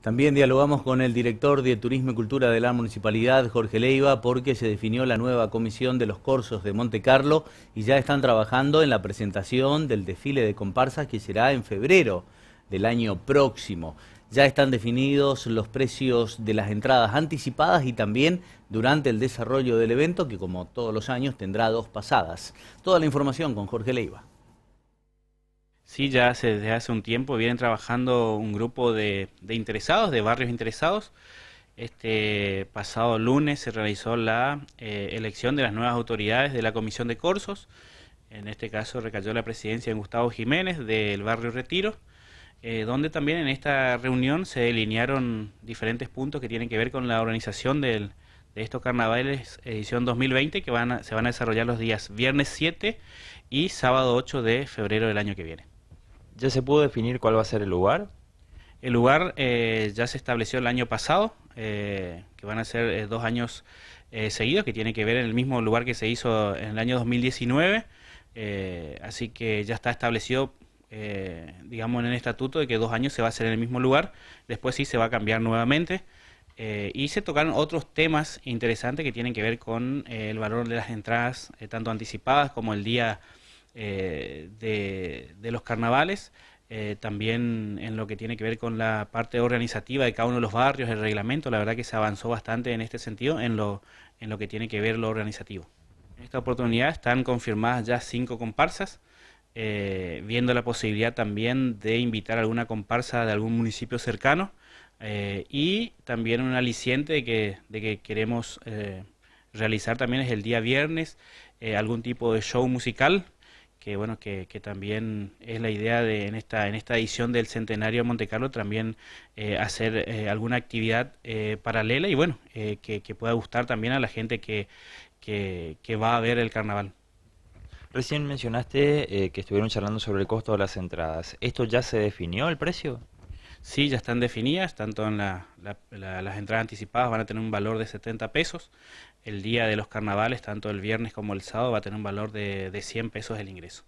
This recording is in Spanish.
También dialogamos con el director de Turismo y Cultura de la Municipalidad, Jorge Leiva, porque se definió la nueva comisión de los cursos de Monte Carlo y ya están trabajando en la presentación del desfile de comparsas que será en febrero del año próximo. Ya están definidos los precios de las entradas anticipadas y también durante el desarrollo del evento, que como todos los años tendrá dos pasadas. Toda la información con Jorge Leiva. Sí, ya desde hace un tiempo vienen trabajando un grupo de, interesados, de barrios interesados. Este pasado lunes se realizó la eh, elección de las nuevas autoridades de la Comisión de Corsos. En este caso recayó la presidencia en Gustavo Jiménez del barrio Retiro, eh, donde también en esta reunión se delinearon diferentes puntos que tienen que ver con la organización de estos carnavales edición 2020 que van se van a desarrollar los días viernes 7 y sábado 8 de febrero del año que viene. ¿Ya se pudo definir cuál va a ser el lugar? El lugar eh, ya se estableció el año pasado, eh, que van a ser eh, dos años seguidos, que tiene que ver en el mismo lugar que se hizo en el año 2019. así que ya está establecido digamos, en el estatuto de que dos años se va a hacer en el mismo lugar, después sí se va a cambiar nuevamente. y se tocaron otros temas interesantes que tienen que ver con el valor de las entradas, tanto anticipadas como el día eh, de, los carnavales, eh, también en lo que tiene que ver con la parte organizativa de cada uno de los barrios, el reglamento, la verdad que se avanzó bastante en este sentido, en lo, en lo que tiene que ver lo organizativo. En esta oportunidad están confirmadas ya cinco comparsas, eh, viendo la posibilidad también de invitar alguna comparsa de algún municipio cercano y también un aliciente que, de que queremos realizar también es el día viernes algún tipo de show musical que bueno que, que, también es la idea de en esta en esta edición del centenario de Monte Carlo también eh, hacer eh, alguna actividad eh, paralela y bueno que, que, pueda gustar también a la gente que, que, que, va a ver el carnaval recién mencionaste que estuvieron charlando sobre el costo de las entradas esto ya se definió el precio Sí, ya están definidas, tanto en las entradas anticipadas van a tener un valor de 70 pesos, el día de los carnavales, tanto el viernes como el sábado, va a tener un valor de, de 100 pesos el ingreso.